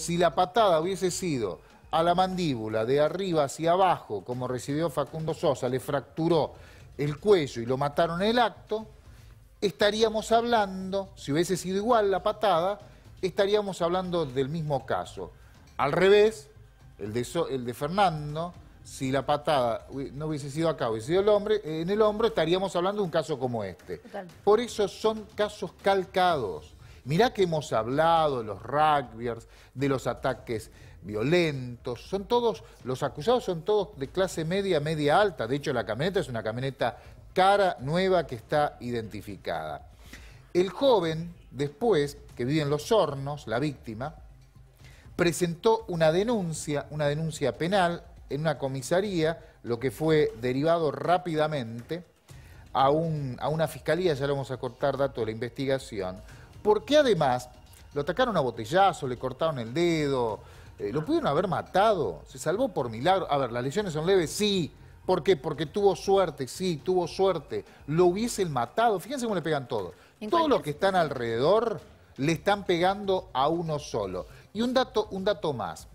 Si la patada hubiese sido a la mandíbula de arriba hacia abajo, como recibió Facundo Sosa, le fracturó el cuello y lo mataron en el acto, estaríamos hablando, si hubiese sido igual la patada, estaríamos hablando del mismo caso. Al revés, el de, Fernando, si la patada no hubiese sido acá, hubiese sido el hombre, en el hombro, estaríamos hablando de un caso como este. Por eso son casos calcados. Mirá que hemos hablado de los rugbyers, de los ataques violentos, son todos, los acusados son todos de clase media, media alta. De hecho, la camioneta es una camioneta cara, nueva, que está identificada. El joven, después, que vive en Los Hornos, la víctima, presentó una denuncia, una denuncia penal en una comisaría, lo que fue derivado rápidamente a, una fiscalía, ya lo vamos a cortar dato de la investigación, qué además lo atacaron a botellazo, le cortaron el dedo, eh, lo pudieron haber matado, se salvó por milagro. A ver, las lesiones son leves, sí. ¿Por qué? Porque tuvo suerte, sí, tuvo suerte. Lo hubiesen matado. Fíjense cómo le pegan todos. Todos los que están alrededor le están pegando a uno solo. Y un dato, un dato más.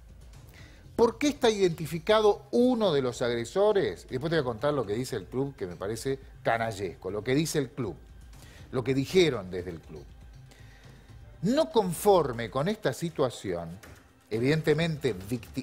¿Por qué está identificado uno de los agresores? Después te voy a contar lo que dice el club, que me parece canallesco, lo que dice el club, lo que dijeron desde el club. No conforme con esta situación, evidentemente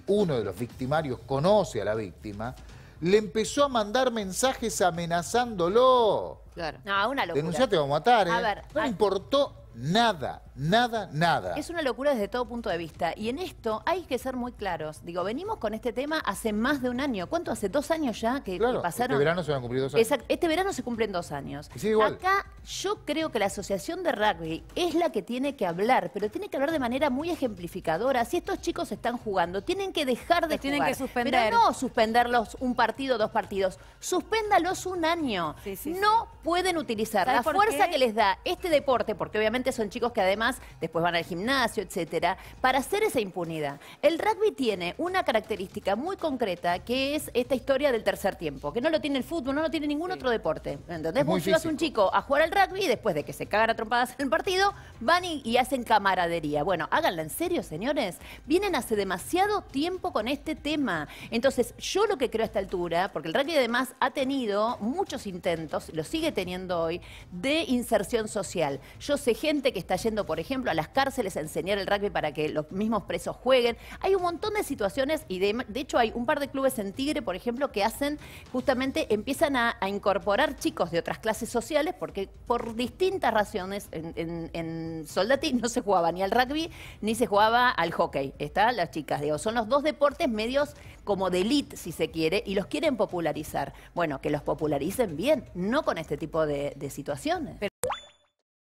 uno de los victimarios conoce a la víctima, le empezó a mandar mensajes amenazándolo. Claro. No, una Denunciate, vamos a matar. ¿eh? A ver, no importó Nada, nada, nada. Es una locura desde todo punto de vista. Y en esto hay que ser muy claros. Digo, venimos con este tema hace más de un año. ¿Cuánto? Hace dos años ya que, claro, este pasaron. Este verano se van a cumplir dos años. Este verano se cumplen dos años. Acá yo creo que la asociación de rugby es la que tiene que hablar, pero tiene que hablar de manera muy ejemplificadora. Si estos chicos están jugando, tienen que dejar de Tienen que suspender. Pero no suspenderlos un partido, dos partidos. Suspéndalos un año. no pueden utilizar la fuerza que les da este deporte, porque obviamente son chicos que además después van al gimnasio, etcétera, para hacer esa impunidad. El rugby tiene una característica muy concreta que es esta historia del tercer tiempo, que no lo tiene el fútbol, no lo tiene ningún otro deporte. ¿Entendés? Vos llevas un chico a jugar al rugby y después de que se cagan a trompadas en el partido, van y, y hacen camaradería. Bueno, háganla en serio, señores. Vienen hace demasiado tiempo con este tema. Entonces, yo lo que creo a esta altura, porque el rugby además ha tenido muchos intentos, lo sigue teniendo hoy, de inserción social. Yo sé gente que está yendo, por ejemplo, a las cárceles a enseñar el rugby para que los mismos presos jueguen. Hay un montón de situaciones y de, hecho hay un par de clubes en Tigre, por ejemplo, que hacen justamente, empiezan a, incorporar chicos de otras clases sociales porque por distintas razones en, Soldati no se jugaba ni al rugby ni se jugaba al hockey. Está las chicas, digo, son los dos deportes medios como de elite, si se quiere, y los quieren popularizar. Bueno, que los popularicen bien, no con este tipo de, situaciones.